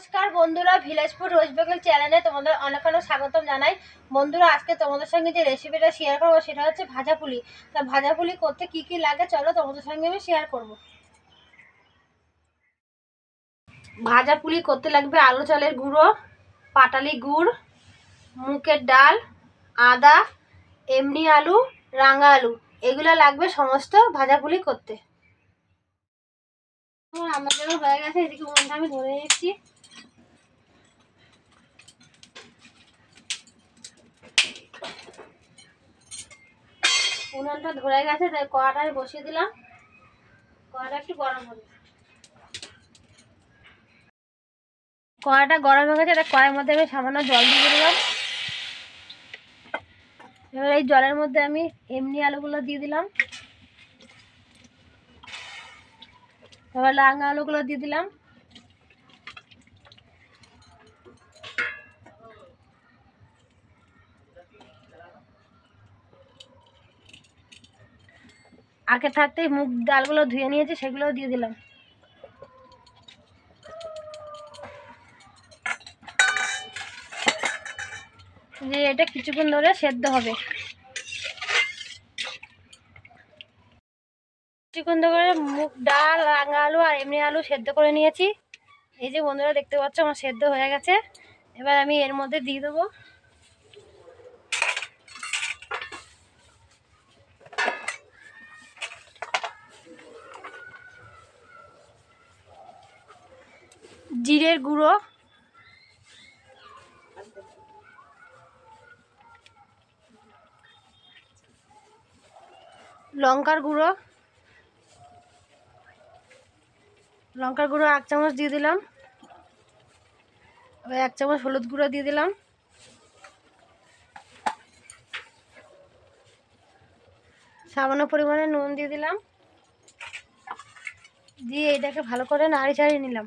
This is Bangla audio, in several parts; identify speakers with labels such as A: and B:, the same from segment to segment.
A: নমস্কার বন্ধুরা ভিলাজপুর রোজ বেগল চ্যানেলে তোমাদের অনেক অনেক স্বাগতম জানাই বন্ধুরা আজকে তোমাদের সঙ্গে যে রেসিপিটা শেয়ার করবো সেটা হচ্ছে ভাজা পুলি তা ভাজা পুলি করতে কি কি লাগে চলো তোমাদের সঙ্গে আমি শেয়ার করব ভাজা পুলি করতে লাগবে আলু চালের গুঁড়ো পাটালি গুড় মুখের ডাল আদা এমনি আলু রাঙা আলু এগুলো লাগবে সমস্ত ভাজা পুলি করতে হ্যাঁ, রান্নাটাও হয়ে গেছে এদিকে উনুনটা আমি ধরে নিচ্ছি উনুনটা ধরে গেছে তাই কড়াটা বসিয়ে দিলাম কড়াটা একটু গরম হলো কড়াটা গরম হয়ে গেছে কড়াইয়ের মধ্যে আমি সামান্য জল দিয়ে দিলাম এবার এই জলের মধ্যে আমি এমনি আলুগুলো দিয়ে দিলাম তারপর লাঙা আলুগুলো দিয়ে দিলাম আগে থাকতেই মুগ ডালগুলো ধুয়ে নিয়েছি সেগুলো দিয়ে দিলাম যে এটা কিছুক্ষণ ধরে সেদ্ধ হবে চিকুন্দ করে মুখ ডাল রাঙা আলু আর এমনি আলু সেদ্ধ করে নিয়েছি এই যে বন্ধুরা দেখতে পাচ্ছ আমার সেদ্ধ হয়ে গেছে এবার আমি এর মধ্যে দিয়ে দেবো জিরের গুঁড়ো লঙ্কার গুঁড়ো লঙ্কার গুঁড়ো এক চামচ দিয়ে দিলাম এবার এক চামচ হলুদ গুঁড়ো দিয়ে দিলাম সামান্য পরিমাণে নুন দিয়ে দিলাম দিয়ে এটাকে ভালো করে নাড়ি চাড়িয়ে নিলাম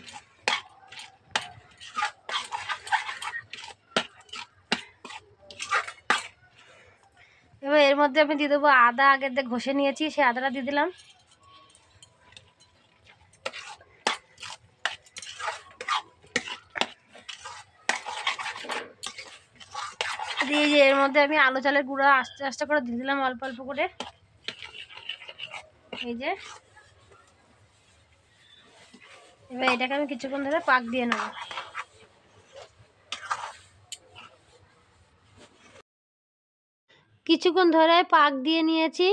A: এবার এর মধ্যে আমি দিয়ে দেবো আদা আগের দিয়ে ঘষে নিয়েছি সেই আদাটা দিয়ে দিলাম দিয়ে যে এর মধ্যে আমি আলো চালের গুঁড়া আস্তে আস্তে করে দিয়ে দিলাম অল্প অল্প করে এই যে এবার এটাকে আমি কিছুক্ষণ ধরে পাক দিয়ে নেব কিছুক্ষণ ধরে পাক দিয়ে নিয়েছি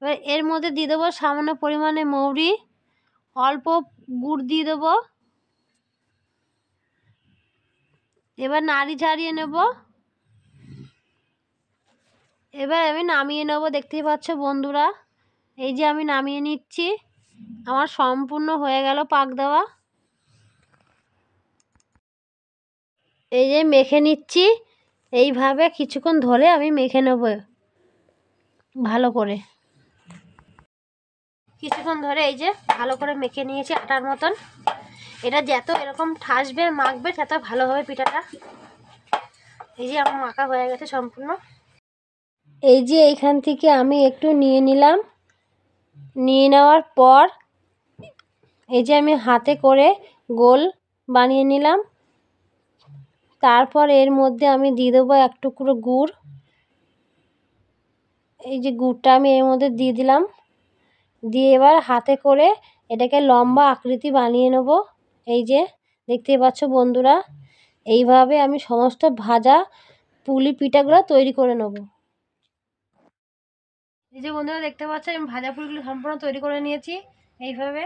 A: এবার এর মধ্যে দিয়ে দেবো সামান্য পরিমাণে মৌরি অল্প গুড় দিয়ে দেবো এবার নাড়ি ঝাড়িয়ে নেবো এবার আমি নামিয়ে নেবো দেখতেই পাচ্ছ বন্ধুরা এই যে আমি নামিয়ে নিচ্ছি আমার সম্পূর্ণ হয়ে গেল পাক দেওয়া এই যে মেখে নিচ্ছি এইভাবে কিছুক্ষণ ধরে আমি মেখে নেব ভালো করে কিছুক্ষণ ধরে এই যে ভালো করে মেখে নিয়েছি আটার মতন এটা যত এরকম ঠাসবে মাখবে তত ভালো হবে পিঠাটা এই যে আমার মাখা হয়ে গেছে সম্পূর্ণ এই যে এখান থেকে আমি একটু নিয়ে নিলাম নিয়ে নেওয়ার পর এই যে আমি হাতে করে গোল বানিয়ে নিলাম তারপর এর মধ্যে আমি দিয়ে দেবো এক টুকরো গুড় এই যে গুড়টা আমি এর মধ্যে দিয়ে দিলাম দিয়ে এবার হাতে করে এটাকে লম্বা আকৃতি বানিয়ে নেব এই যে দেখতে পাচ্ছ বন্ধুরা এইভাবে আমি সমস্ত ভাজা পুলি পিঠাগুলো তৈরি করে নেব এই যে বন্ধুরা দেখতে পাচ্ছ আমি ভাজা ফুলগুলো সম্পূর্ণ তৈরি করে নিয়েছি এইভাবে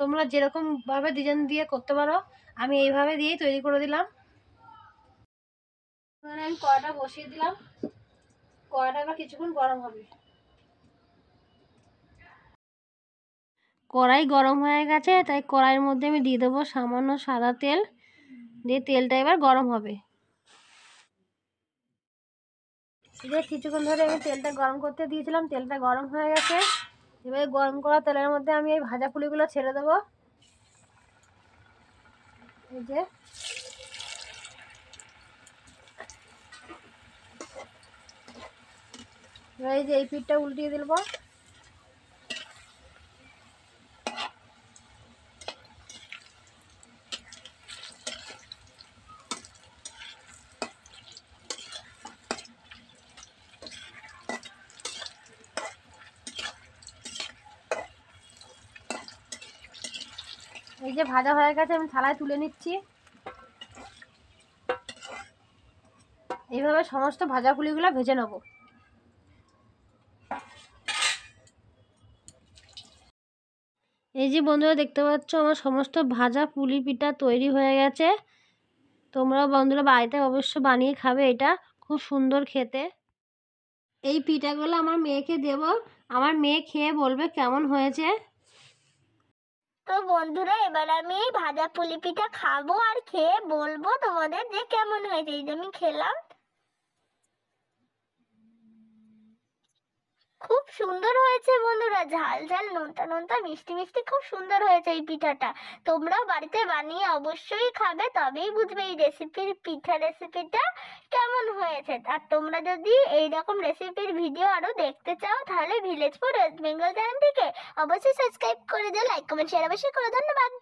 A: তোমরা যেরকমভাবে ডিজাইন দিয়ে করতে পারো আমি এইভাবে দিয়েই তৈরি করে দিলাম আমি কড়াটা বসিয়ে দিলাম কড়াটা আবার কিছুক্ষণ গরম হবে কড়াই গরম হয়ে গেছে তাই কড়াইয়ের মধ্যে আমি দিয়ে দেবো সামান্য সাদা তেল দিয়ে তেলটা এবার গরম হবে যে কিছুক্ষণ ধরে আমি তেলটা গরম করতে দিয়েছিলাম তেলটা গরম হয়ে গেছে এবারে গরম করা তেলের মধ্যে আমি এই ভাজা পুলিগুলো ছেড়ে দেবো এই যে এই যে এই পিঠটা উল্টিয়ে দিলব এই যে ভাজা হয়ে গেছে আমি থালায় তুলে নিচ্ছি এইভাবে সমস্ত ভাজা পুলিগুলো ভেজে নেব এই যে বন্ধুরা দেখতে পাচ্ছ আমার সমস্ত ভাজা পুলি পিঠা তৈরি হয়ে গেছে তোমরাও বন্ধুরা বাড়িতে অবশ্য বানিয়ে খাবে এটা খুব সুন্দর খেতে এই পিঠাগুলো আমার মেয়েকে দেব আমার মেয়ে খেয়ে বলবে কেমন হয়েছে তো বন্ধুরা এবার আমি ভাজা পুলি পিঠা খাবো আর খেয়ে বলবো তোমাদের যে কেমন হয়েছে এই যে আমি খেলাম সুন্দর হয়েছে বন্ধুরা ঝাল ঝাল নোনতা নোনতা মিষ্টি মিষ্টি খুব সুন্দর হয়েছে এই পিঠাটা তোমরাও বাড়িতে বানিয়ে অবশ্যই খাবে তবেই বুঝবে এই রেসিপির পিঠা রেসিপিটা কেমন হয়েছে আর তোমরা যদি এই রকম রেসিপির ভিডিও আরও দেখতে চাও তাহলে ভিলেজপুর ওয়েস্ট বেঙ্গল চ্যানেলটিকে অবশ্যই সাবস্ক্রাইব করে দিও লাইক কমেন্ট শেয়ার অবশ্যই করে ধন্যবাদ